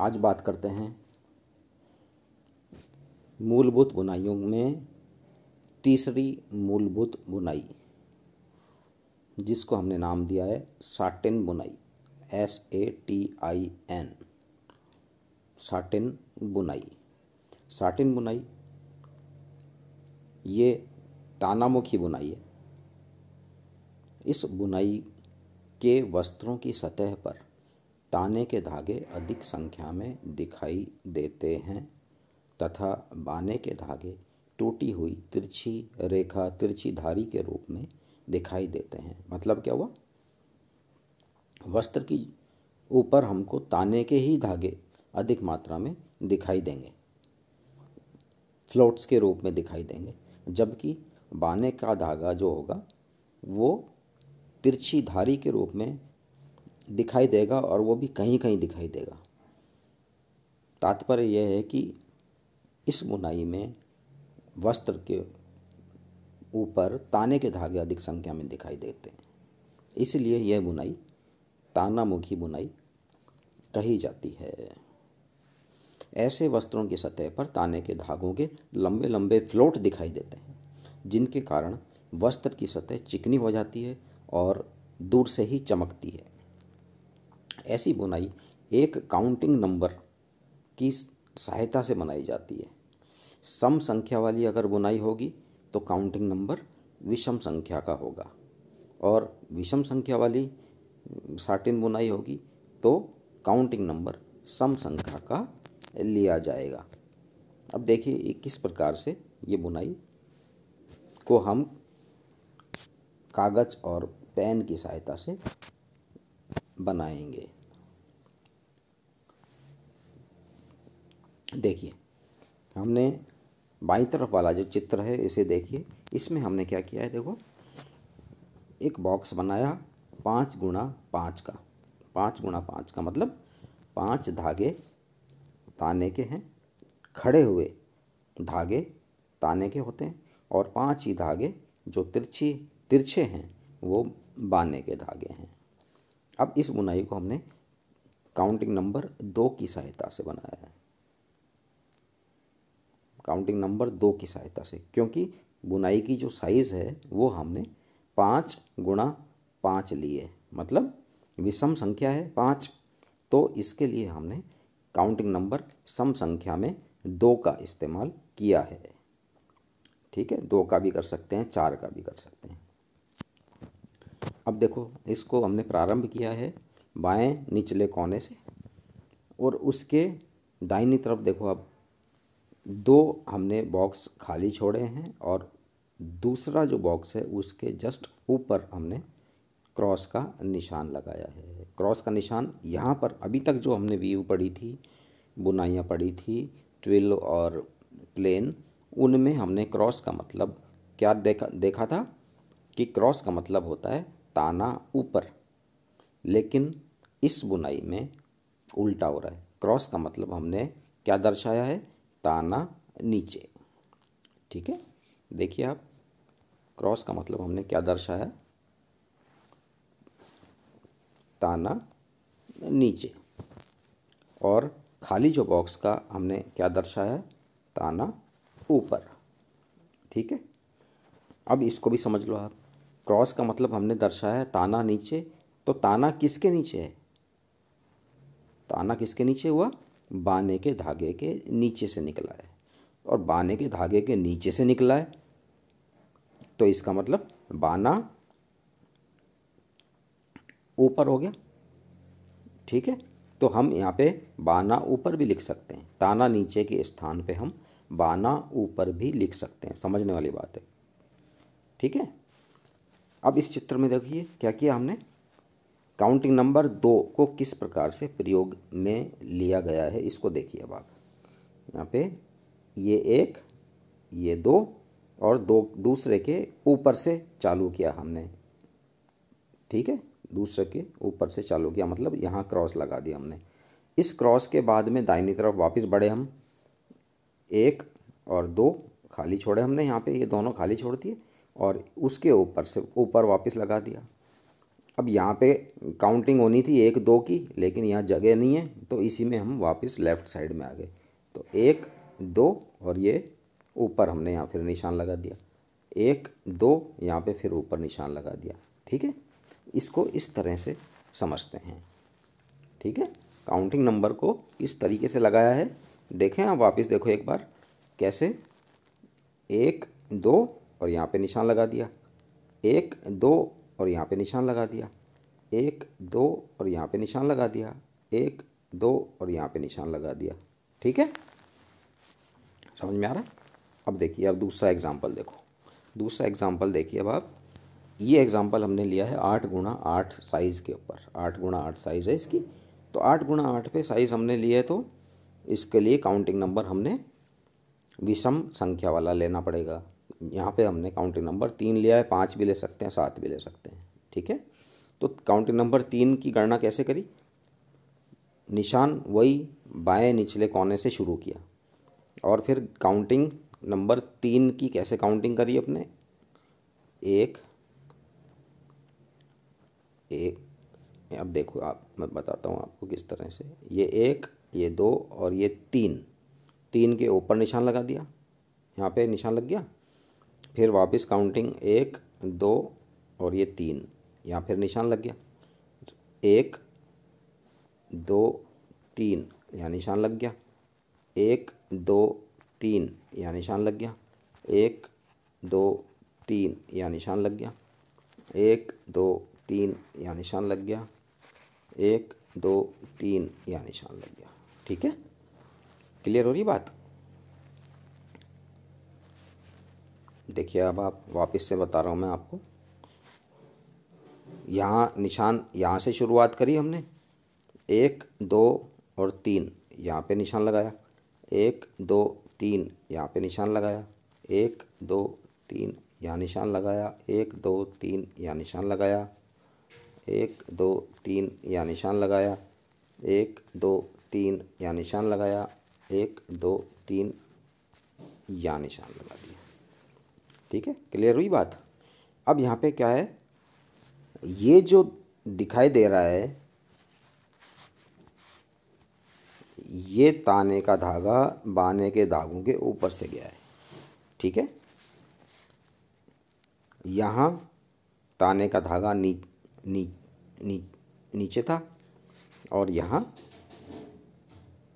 आज बात करते हैं मूलभूत बुनाइयों में तीसरी मूलभूत बुनाई जिसको हमने नाम दिया है साटिन बुनाई S A T I N satin बुनाई साटिन बुनाई ये तानामुखी बुनाई है इस बुनाई के वस्त्रों की सतह पर ताने के धागे अधिक संख्या में दिखाई देते हैं तथा बाने के धागे टूटी हुई तिरछी रेखा तिरछी धारी के रूप में दिखाई देते हैं मतलब क्या हुआ वस्त्र की ऊपर हमको ताने के ही धागे अधिक मात्रा में दिखाई देंगे फ्लोट्स के रूप में दिखाई देंगे जबकि बाने का धागा जो होगा वो तिरछी धारी के रूप में दिखाई देगा और वो भी कहीं कहीं दिखाई देगा तात्पर्य यह है कि इस बुनाई में वस्त्र के ऊपर ताने के धागे अधिक संख्या में दिखाई देते हैं इसलिए यह बुनाई तानामुखी बुनाई कही जाती है ऐसे वस्त्रों की सतह पर ताने के धागों के लंबे लंबे फ्लोट दिखाई देते हैं जिनके कारण वस्त्र की सतह चिकनी हो जाती है और दूर से ही चमकती है ऐसी बुनाई एक काउंटिंग नंबर की सहायता से बनाई जाती है सम संख्या वाली अगर बुनाई होगी तो काउंटिंग नंबर विषम संख्या का होगा और विषम संख्या वाली साटिन बुनाई होगी तो काउंटिंग नंबर सम संख्या का लिया जाएगा अब देखिए किस प्रकार से ये बुनाई को हम कागज़ और पेन की सहायता से बनाएंगे देखिए हमने बाई तरफ वाला जो चित्र है इसे देखिए इसमें हमने क्या किया है देखो एक बॉक्स बनाया पाँच गुणा पाँच का पाँच गुणा पाँच का मतलब पाँच धागे ताने के हैं खड़े हुए धागे ताने के होते हैं और पाँच ही धागे जो तिरछी तिरछे हैं वो बाने के धागे हैं अब इस बुनाई को हमने काउंटिंग नंबर दो की सहायता से बनाया है काउंटिंग नंबर दो की सहायता से क्योंकि बुनाई की जो साइज़ है वो हमने पाँच गुणा पाँच लिए मतलब विषम संख्या है पाँच तो इसके लिए हमने काउंटिंग नंबर सम संख्या में दो का इस्तेमाल किया है ठीक है दो का भी कर सकते हैं चार का भी कर सकते हैं देखो इसको हमने प्रारंभ किया है बाएं निचले कोने से और उसके दाहिनी तरफ देखो अब दो हमने बॉक्स खाली छोड़े हैं और दूसरा जो बॉक्स है उसके जस्ट ऊपर हमने क्रॉस का निशान लगाया है क्रॉस का निशान यहाँ पर अभी तक जो हमने व्यू पढ़ी थी बुनाइयाँ पढ़ी थी ट्विल और प्लेन उनमें हमने क्रॉस का मतलब क्या देखा देखा था कि क्रॉस का मतलब होता है ताना ऊपर लेकिन इस बुनाई में उल्टा हो रहा है क्रॉस का मतलब हमने क्या दर्शाया है ताना नीचे ठीक है देखिए आप क्रॉस का मतलब हमने क्या दर्शाया ताना नीचे और खाली जो बॉक्स का हमने क्या दर्शाया ताना ऊपर ठीक है अब इसको भी समझ लो आप क्रॉस का मतलब हमने दर्शाया है ताना नीचे तो ताना किसके नीचे है ताना किसके नीचे हुआ बाने के धागे के नीचे से निकला है और बाने के धागे के नीचे से निकला है तो इसका मतलब बाना ऊपर हो गया ठीक है तो हम यहाँ पे बाना ऊपर भी लिख सकते हैं ताना नीचे के स्थान पे हम बाना ऊपर भी लिख सकते हैं समझने वाली बात है ठीक है अब इस चित्र में देखिए क्या किया हमने काउंटिंग नंबर दो को किस प्रकार से प्रयोग में लिया गया है इसको देखिए अब आप यहाँ पे ये एक ये दो और दो दूसरे के ऊपर से चालू किया हमने ठीक है दूसरे के ऊपर से चालू किया मतलब यहाँ क्रॉस लगा दिया हमने इस क्रॉस के बाद में दाहिनी तरफ वापस बढ़े हम एक और दो खाली छोड़े हमने यहाँ पे ये दोनों खाली छोड़ दिए और उसके ऊपर से ऊपर वापस लगा दिया अब यहाँ पे काउंटिंग होनी थी एक दो की लेकिन यहाँ जगह नहीं है तो इसी में हम वापस लेफ़्ट साइड में आ गए तो एक दो और ये ऊपर हमने यहाँ फिर निशान लगा दिया एक दो यहाँ पे फिर ऊपर निशान लगा दिया ठीक है इसको इस तरह से समझते हैं ठीक है काउंटिंग नंबर को इस तरीके से लगाया है देखें आप वापस देखो एक बार कैसे एक दो और यहाँ पे निशान लगा दिया एक दो और यहाँ पे निशान लगा दिया एक दो और यहाँ पे निशान लगा दिया एक दो और यहाँ पे निशान लगा दिया ठीक है समझ में आ रहा अब देखिए अब दूसरा एग्जाम्पल देखो दूसरा एग्जाम्पल देखिए अब आप ये एग्जाम्पल हमने लिया है आठ गुणा आठ साइज़ के ऊपर आठ गुणा आठ साइज़ है इसकी तो आठ गुणा आठ पे साइज़ हमने लिया है तो इसके लिए काउंटिंग नंबर हमने विषम संख्या वाला लेना पड़ेगा यहाँ पे हमने काउंटिंग नंबर तीन लिया है पाँच भी ले सकते हैं सात भी ले सकते हैं ठीक है तो काउंटिंग नंबर तीन की गणना कैसे करी निशान वही बाएं निचले कोने से शुरू किया और फिर काउंटिंग नंबर तीन की कैसे काउंटिंग करी अपने एक एक अब देखो आप मैं बताता हूँ आपको किस तरह से ये एक ये दो और ये तीन तीन के ऊपर निशान लगा दिया यहाँ पे निशान लग गया फिर वापस काउंटिंग एक दो और ये तीन यहाँ फिर निशान लग गया एक दो तीन यहाँ निशान लग गया एक दो तीन यहाँ निशान लग गया एक दो तीन यहाँ निशान लग गया एक दो तीन यहाँ निशान लग गया एक दो तीन यहाँ निशान लग गया ठीक है क्लियर हो रही बात देखिए अब आप वापस से बता रहा हूँ मैं आपको यहाँ निशान यहाँ से शुरुआत करी हमने एक दो और तीन यहाँ पे निशान लगाया एक दो तीन यहाँ पे निशान लगाया एक दो तीन यहाँ निशान लगाया एक दो तीन यहाँ निशान लगाया एक दो तीन यहाँ निशान लगाया एक दो तीन यहाँ निशान लगाया एक दो तीन यहाँ निशान लगा दिया ठीक है क्लियर हुई बात अब यहाँ पे क्या है ये जो दिखाई दे रहा है ये ताने का धागा बाने के धागों के ऊपर से गया है ठीक है यहाँ ताने का धागा नी, नी, नी, नीचे था और यहाँ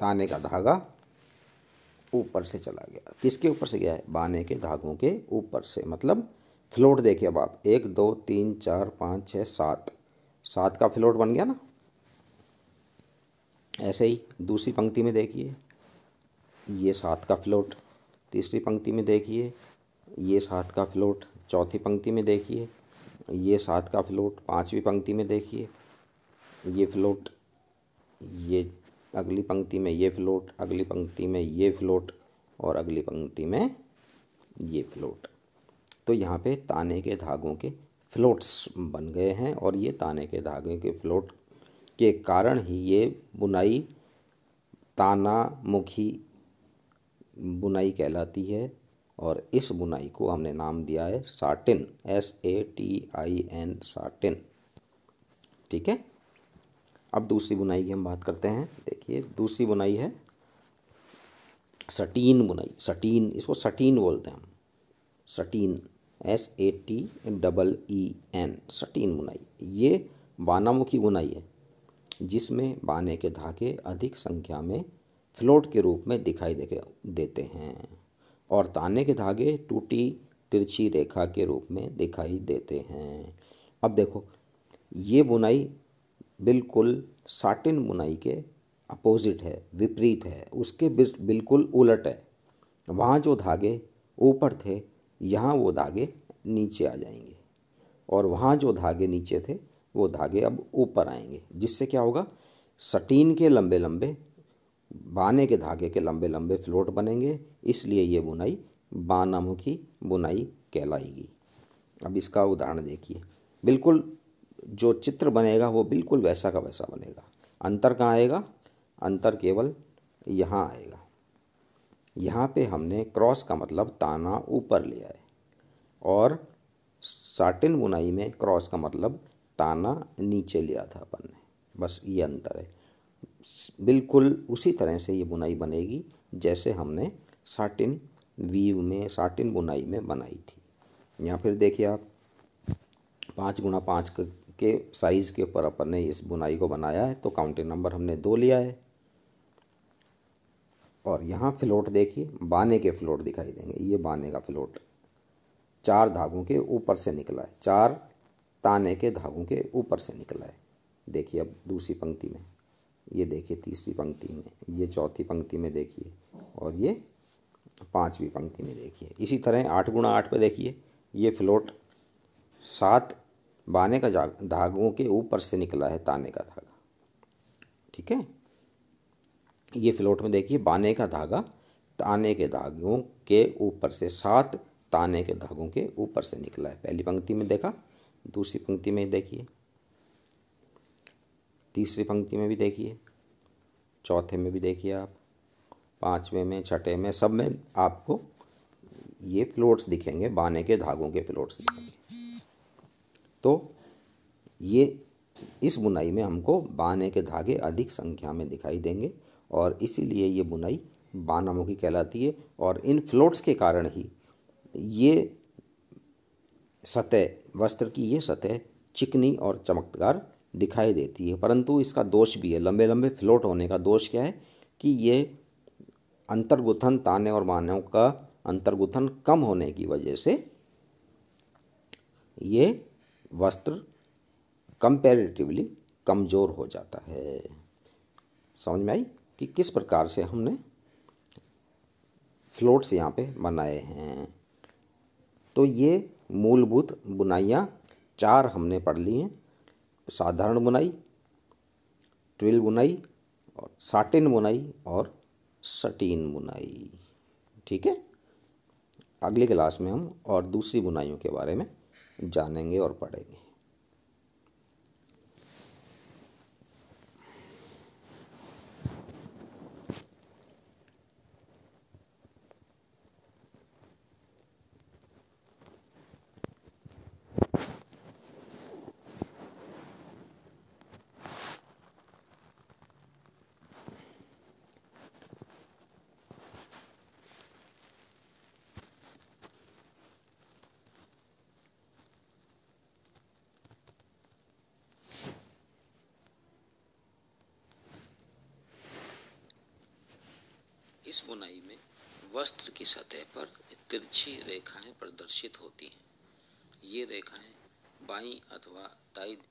ताने का धागा ऊपर से चला गया किसके ऊपर से गया है बाने के धागों के ऊपर से मतलब फ्लोट देखिए अब आप एक दो तीन चार पाँच छः सात सात का फ्लोट बन गया ना ऐसे ही दूसरी पंक्ति में देखिए ये सात का फ्लोट तीसरी पंक्ति में देखिए ये सात का फ्लोट चौथी पंक्ति में देखिए ये सात का फ्लोट पांचवी पंक्ति में देखिए ये फ्लोट ये अगली पंक्ति में ये फ्लोट अगली पंक्ति में ये फ्लोट और अगली पंक्ति में ये फ्लोट तो यहाँ पे ताने के धागों के फ्लोट्स बन गए हैं और ये ताने के धागे के फ्लोट के कारण ही ये बुनाई ताना मुखी बुनाई कहलाती है और इस बुनाई को हमने नाम दिया है satin S A T I N satin ठीक है अब दूसरी बुनाई की हम बात करते हैं देखिए दूसरी बुनाई है सटीन बुनाई सटीन इसको सटीन बोलते हैं हम satin S A T double E N satin बुनाई ये बानामुखी बुनाई है जिसमें बाने के धागे अधिक संख्या में फ्लोट के रूप में दिखाई दे देते हैं और ताने के धागे टूटी तिरछी रेखा के रूप में दिखाई देते हैं अब देखो ये बुनाई बिल्कुल साटिन बुनाई के अपोजिट है विपरीत है उसके बिल्कुल उलट है वहाँ जो धागे ऊपर थे यहाँ वो धागे नीचे आ जाएंगे और वहाँ जो धागे नीचे थे वो धागे अब ऊपर आएंगे जिससे क्या होगा सटीन के लंबे लंबे बाने के धागे के लंबे लंबे फ्लोट बनेंगे इसलिए ये बुनाई बानामुखी बुनाई कहलाएगी अब इसका उदाहरण देखिए बिल्कुल जो चित्र बनेगा वो बिल्कुल वैसा का वैसा बनेगा अंतर कहाँ आएगा अंतर केवल यहाँ आएगा यहाँ पे हमने क्रॉस का मतलब ताना ऊपर लिया है और साटिन बुनाई में क्रॉस का मतलब ताना नीचे लिया था अपन ने बस ये अंतर है बिल्कुल उसी तरह से ये बुनाई बनेगी जैसे हमने साटिन वीव में साटिन बुनाई में बनाई थी या फिर देखिए आप पाँच गुणा पाँच के साइज़ के ऊपर अपन ने इस बुनाई को बनाया है तो काउंटिंग नंबर हमने दो लिया है और यहाँ फ्लोट देखिए बाने के फ्लोट दिखाई देंगे ये बाने का फ्लोट चार धागों के ऊपर से निकला है चार ताने के धागों के ऊपर से निकला है देखिए अब दूसरी पंक्ति में ये देखिए तीसरी पंक्ति में ये चौथी पंक्ति में देखिए और ये पांचवी पंक्ति में देखिए इसी तरह आठ गुणा आठ पे देखिए ये फ्लोट सात बाने का धागों के ऊपर से निकला है ताने का धागा ठीक है ये फ्लोट में देखिए बाने का धागा ताने के धागों के ऊपर से सात ताने के धागों के ऊपर से निकला है पहली पंक्ति में देखा दूसरी पंक्ति में देखिए तीसरी पंक्ति में भी देखिए चौथे में भी देखिए आप पाँचवें में छठे में सब में आपको ये फ्लोट्स दिखेंगे बाने के धागों के फ्लोट्स दिखेंगे तो ये इस बुनाई में हमको बाने के धागे अधिक संख्या में दिखाई देंगे और इसीलिए ये बुनाई बानामुखी कहलाती है और इन फ्लोट्स के कारण ही ये सतह वस्त्र की ये सतह चिकनी और चमकदार दिखाई देती है परंतु इसका दोष भी है लंबे लंबे फ्लोट होने का दोष क्या है कि ये अंतर्गुथन ताने और मानव का अंतर्गुथन कम होने की वजह से ये वस्त्र कंपेरेटिवली कमज़ोर हो जाता है समझ में आई कि किस प्रकार से हमने फ्लोट्स यहाँ पे बनाए हैं तो ये मूलभूत बुनाइयाँ चार हमने पढ़ ली हैं साधारण बुनाई ट्विल बुनाई और साटिन बुनाई और सटीन बुनाई ठीक है अगली क्लास में हम और दूसरी बुनाइयों के बारे में जानेंगे और पढ़ेंगे इस बुनाई में वस्त्र की सतह पर तिरछी रेखाएं प्रदर्शित होती हैं ये रेखाएं बाई अथवा दाईं